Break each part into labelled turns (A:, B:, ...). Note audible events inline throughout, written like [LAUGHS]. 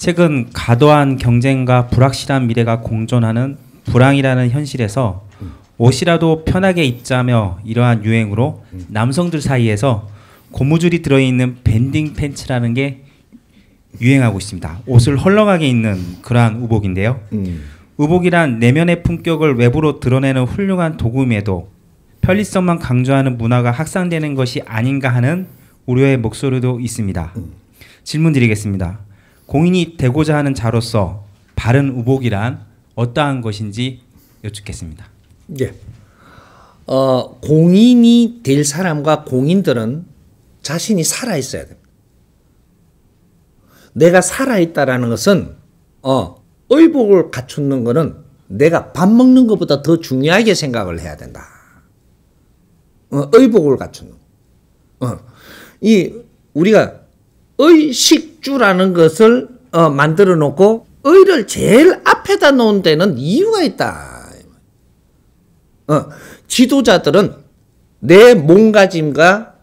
A: 최근 과도한 경쟁과 불확실한 미래가 공존하는 불황이라는 현실에서 옷이라도 편하게 입자며 이러한 유행으로 남성들 사이에서 고무줄이 들어있는 밴딩 팬츠라는 게 유행하고 있습니다. 옷을 헐렁하게 입는 그러한 우복인데요. 음. 우복이란 내면의 품격을 외부로 드러내는 훌륭한 도구임에도 편리성만 강조하는 문화가 확산되는 것이 아닌가 하는 우려의 목소리도 있습니다. 음. 질문 드리겠습니다. 공인이 되고자 하는 자로서 바른 우복이란 어떠한 것인지 여쭙겠습니다. 예. 어, 공인이 될 사람과 공인들은 자신이 살아 있어야 됩니다. 내가 살아 있다라는 것은 어, 의복을 갖추는 것은 내가 밥 먹는 것보다 더 중요하게 생각을 해야 된다. 어, 의복을 갖추는. 어, 이 우리가 의식주라는 것을 어, 만들어 놓고 의를 제일 앞에다 놓은 데는 이유가 있다. 어, 지도자들은 내 몸가짐과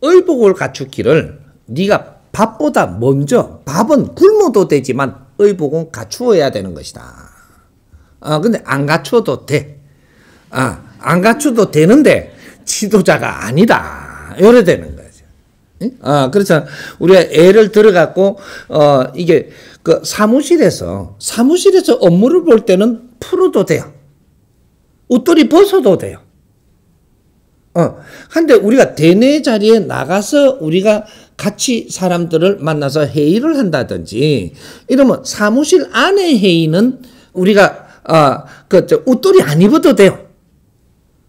A: 의복을 갖추기를 네가 밥보다 먼저 밥은 굶어도 되지만 의복은 갖추어야 되는 것이다. 아 근데 안 갖추어도 돼. 아안 갖추도 되는데 지도자가 아니다. 이래 되는 거야. 아, 그렇죠. 우리가 애를 들어갖고, 어, 이게, 그 사무실에서, 사무실에서 업무를 볼 때는 풀어도 돼요. 옷들이 벗어도 돼요. 어. 근데 우리가 대내 자리에 나가서 우리가 같이 사람들을 만나서 회의를 한다든지, 이러면 사무실 안의 회의는 우리가, 어, 그, 저, 옷들이 안 입어도 돼요.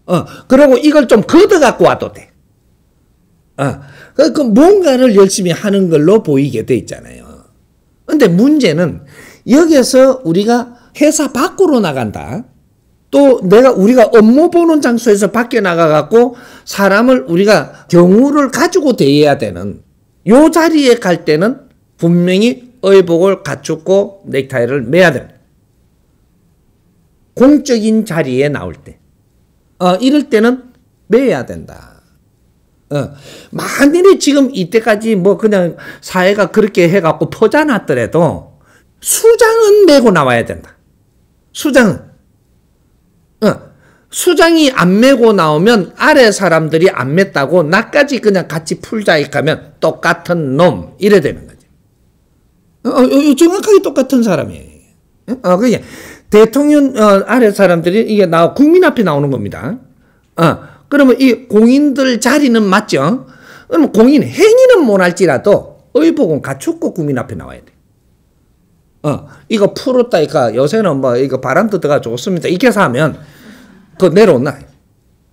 A: 어, 그러고 이걸 좀 걷어갖고 와도 돼. 아, 그 뭔가를 열심히 하는 걸로 보이게 돼 있잖아요. 근데 문제는 여기에서 우리가 회사 밖으로 나간다. 또 내가 우리가 업무 보는 장소에서 밖에 나가갖고 사람을 우리가 경우를 가지고 대해야 되는 요 자리에 갈 때는 분명히 의복을 갖추고 넥타이를 매야 되 공적인 자리에 나올 때 어, 이럴 때는 매야 된다. 어. 만일에 지금 이때까지 뭐 그냥 사회가 그렇게 해갖고 퍼져놨더라도 수장은 메고 나와야 된다. 수장은. 어. 수장이 안 메고 나오면 아래 사람들이 안 맸다고 나까지 그냥 같이 풀자 이까면 똑같은 놈 이래 되는 거지. 어, 어, 어 정확하게 똑같은 사람이에요. 어, 그게 대통령 어, 아래 사람들이 이게 나 국민 앞에 나오는 겁니다. 어, 그러면 이 공인들 자리는 맞죠? 그럼 공인 행위는 못할지라도 의복은 갖추고 국민 앞에 나와야 돼. 어, 이거 풀었다니까 요새는 뭐 이거 바람도 들어가 좋습니다. 이렇서 하면 그 내려오나?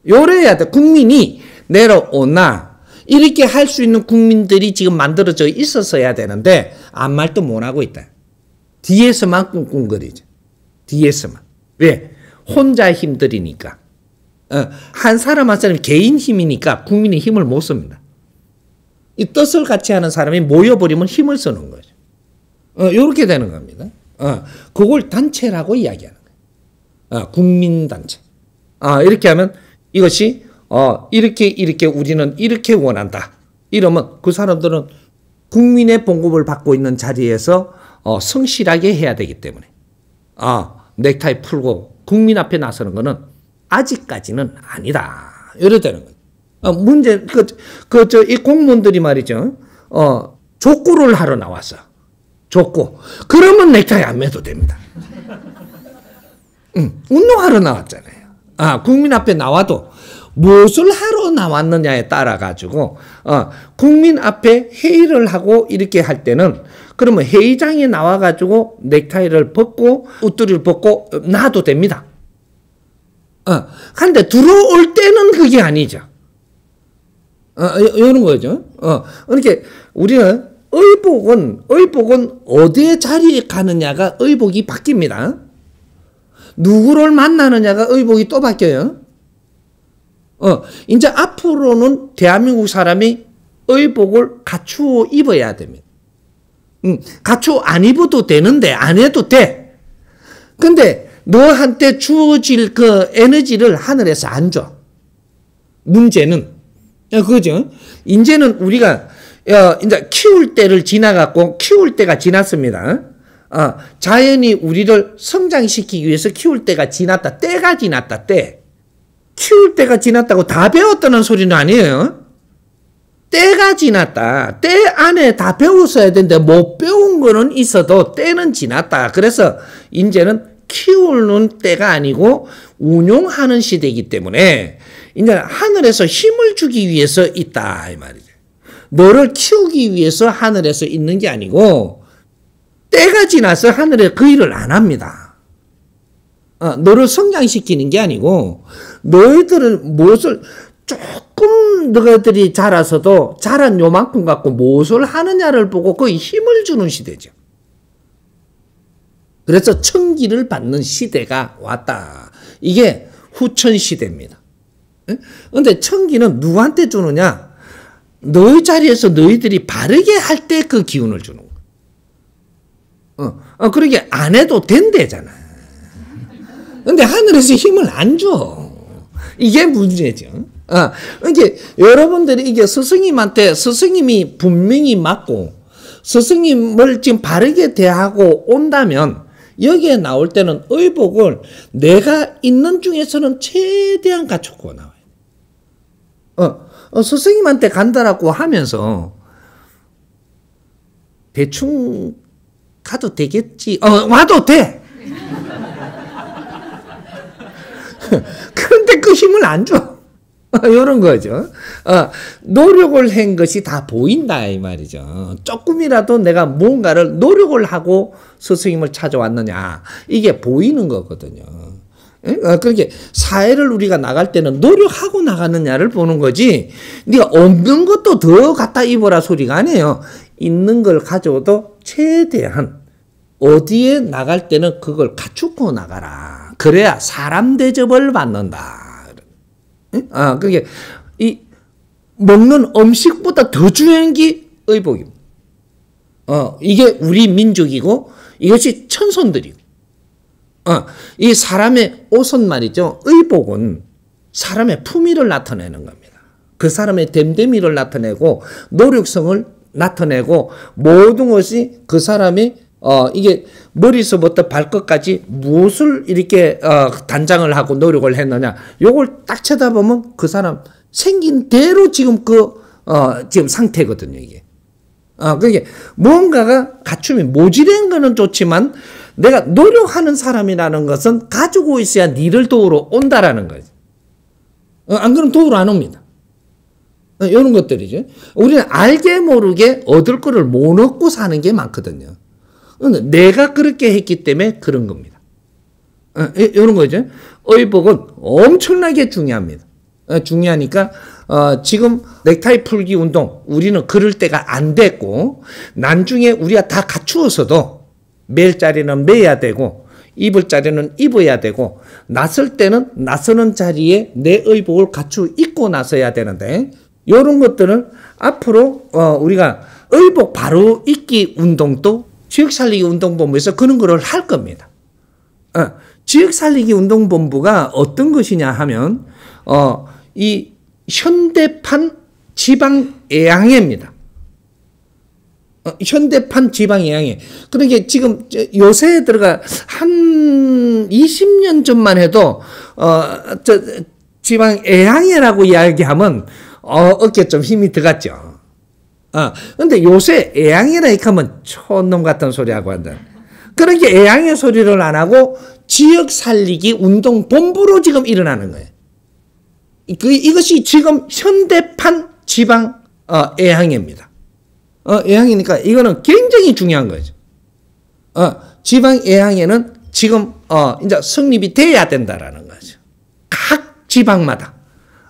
A: 요래야 돼. 국민이 내려오나? 이렇게 할 수 있는 국민들이 지금 만들어져 있었어야 되는데 아무 말도 못하고 있다. 뒤에서만 꿍꿍거리죠. 뒤에서만. 왜? 혼자 힘들이니까. 어, 한 사람 한 사람이 개인 힘이니까 국민의 힘을 못 씁니다. 이 뜻을 같이 하는 사람이 모여버리면 힘을 쓰는 거죠. 어, 이렇게 되는 겁니다. 어, 그걸 단체라고 이야기하는 거예요. 어, 국민단체. 아, 이렇게 하면 이것이 어, 이렇게 이렇게 우리는 이렇게 원한다. 이러면 그 사람들은 국민의 봉급을 받고 있는 자리에서 어, 성실하게 해야 되기 때문에 아, 넥타이 풀고 국민 앞에 나서는 거는 아직까지는 아니다. 이러다는 거예 어, 문제, 그, 그, 저, 이 공무원들이 말이죠. 어, 족구를 하러 나왔어. 족구. 그러면 넥타이 안 매도 됩니다. 응, 운동하러 나왔잖아요. 아, 국민 앞에 나와도 무엇을 하러 나왔느냐에 따라 가지고, 어, 국민 앞에 회의를 하고 이렇게 할 때는 그러면 회의장에 나와 가지고 넥타이를 벗고, 옷들을 벗고 놔도 됩니다. 어, 근데 들어올 때는 그게 아니죠. 어, 이런 거죠. 어, 이렇게 그러니까 우리는 의복은, 의복은 어디에 자리에 가느냐가 의복이 바뀝니다. 누구를 만나느냐가 의복이 또 바뀌어요. 어, 이제 앞으로는 대한민국 사람이 의복을 갖추어 입어야 됩니다. 음, 갖추어 안 입어도 되는데, 안 해도 돼. 근데 너한테 주어질 그 에너지를 하늘에서 안 줘. 문제는 그죠? 이제는 우리가 어, 이제 키울 때를 지나갔고 키울 때가 지났습니다. 어, 자연이 우리를 성장시키기 위해서 키울 때가 지났다. 때가 지났다. 때. 키울 때가 지났다고 다 배웠다는 소리는 아니에요. 때가 지났다. 때 안에 다 배웠어야 되는데 못 배운 거는 있어도 때는 지났다. 그래서 이제는 키우는 때가 아니고 운용하는 시대이기 때문에 이제 하늘에서 힘을 주기 위해서 있다 이 말이죠. 너를 키우기 위해서 하늘에서 있는 게 아니고 때가 지나서 하늘에 그 일을 안 합니다. 아, 너를 성장시키는 게 아니고 너희들은 무엇을 조금 너희들이 자라서도 자란 요만큼 갖고 무엇을 하느냐를 보고 그 힘을 주는 시대죠. 그래서 청기를 받는 시대가 왔다. 이게 후천 시대입니다. 예? 근데 청기는 누구한테 주느냐? 너희 자리에서 너희들이 바르게 할 때 그 기운을 주는 거. 어, 어, 그러게 안 해도 된대잖아. 근데 하늘에서 힘을 안 줘. 이게 문제죠. 아, 이게 여러분들이 이게 스승님한테 스승님이 분명히 맞고 스승님을 지금 바르게 대하고 온다면 여기에 나올 때는 의복을 내가 있는 중에서는 최대한 갖추고 나와요. 어, 어 선생님한테 간다라고 하면서 대충 가도 되겠지. 어, 와도 돼. 그런데 [LAUGHS] 그 힘을 안 줘. 이런 [LAUGHS] 거죠. 어, 노력을 한 것이 다 보인다 이 말이죠. 조금이라도 내가 뭔가를 노력을 하고 스승님을 찾아왔느냐 이게 보이는 거거든요. 어, 그렇게 사회를 우리가 나갈 때는 노력하고 나가느냐를 보는 거지. 네가 없는 것도 더 갖다 입어라 소리가 아니에요. 있는 걸 가져도 최대한 어디에 나갈 때는 그걸 갖추고 나가라. 그래야 사람 대접을 받는다. 아, 그게 이 먹는 음식보다 더 중요한 게 의복입니다. 어, 이게 우리 민족이고 이것이 천손들이고. 어, 이 사람의 옷은 말이죠. 의복은 사람의 품위를 나타내는 겁니다. 그 사람의 댐댐이를 나타내고 노력성을 나타내고 모든 것이 그 사람이 어, 이게 머리서부터 발끝까지 무엇을 이렇게 어, 단장을 하고 노력을 했느냐. 요걸 딱 쳐다보면 그 사람 생긴 대로 지금 그, 어, 지금 상태거든요, 이게. 아, 어, 그게 그러니까 뭔가가 갖춤이 모질한 거는 좋지만 내가 노력하는 사람이라는 것은 가지고 있어야 니를 도우러 온다라는 거지. 어, 안 그러면 도우러 안 옵니다. 어, 이런 것들이죠. 우리는 알게 모르게 얻을 거를 못 얻고 사는 게 많거든요. 내가 그렇게 했기 때문에 그런 겁니다. 어, 이런 거죠. 의복은 엄청나게 중요합니다. 어, 중요하니까 어, 지금 넥타이 풀기 운동 우리는 그럴 때가 안 됐고 난중에 우리가 다 갖추어서도 매일 자리는 매야 되고 입을 자리는 입어야 되고 났을 때는 나서는 자리에 내 의복을 갖추 입고 나서야 되는데 이런 것들은 앞으로 어, 우리가 의복 바로 입기 운동도 지역살리기 운동본부에서 그런 거를 할 겁니다. 어, 지역살리기 운동본부가 어떤 것이냐 하면 어, 이 현대판 지방 애양해입니다. 어, 현대판 지방 애양해. 그러니까 지금 요새 들어가 한 20년 전만 해도 어, 저, 지방 애양해라고 이야기하면 어, 어깨 좀 힘이 들어갔죠. 어. 근데 요새 애양이라니까 하면 촌놈 같은 소리하고 한다. 그러니까 애양의 소리를 안 하고 지역 살리기 운동 본부로 지금 일어나는 거예요. 그, 이것이 지금 현대판 지방 어, 애항입니다. 어, 애항이니까 이거는 굉장히 중요한 거죠. 어, 지방 애항에는 지금 어, 이제 성립이 돼야 된다라는 거죠. 각 지방마다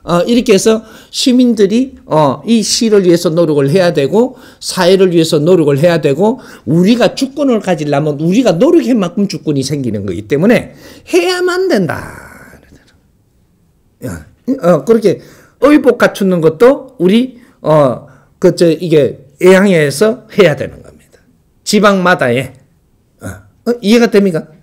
A: 어, 이렇게 해서 시민들이 어, 이 시를 위해서 노력을 해야 되고 사회를 위해서 노력을 해야 되고 우리가 주권을 가질라면 우리가 노력한 만큼 주권이 생기는 거기 때문에 해야만 된다. 어, 그렇게 의복 갖추는 것도 우리 어, 그저 이게 애향에서 해야 되는 겁니다. 지방마다에 어, 어 이해가 됩니까?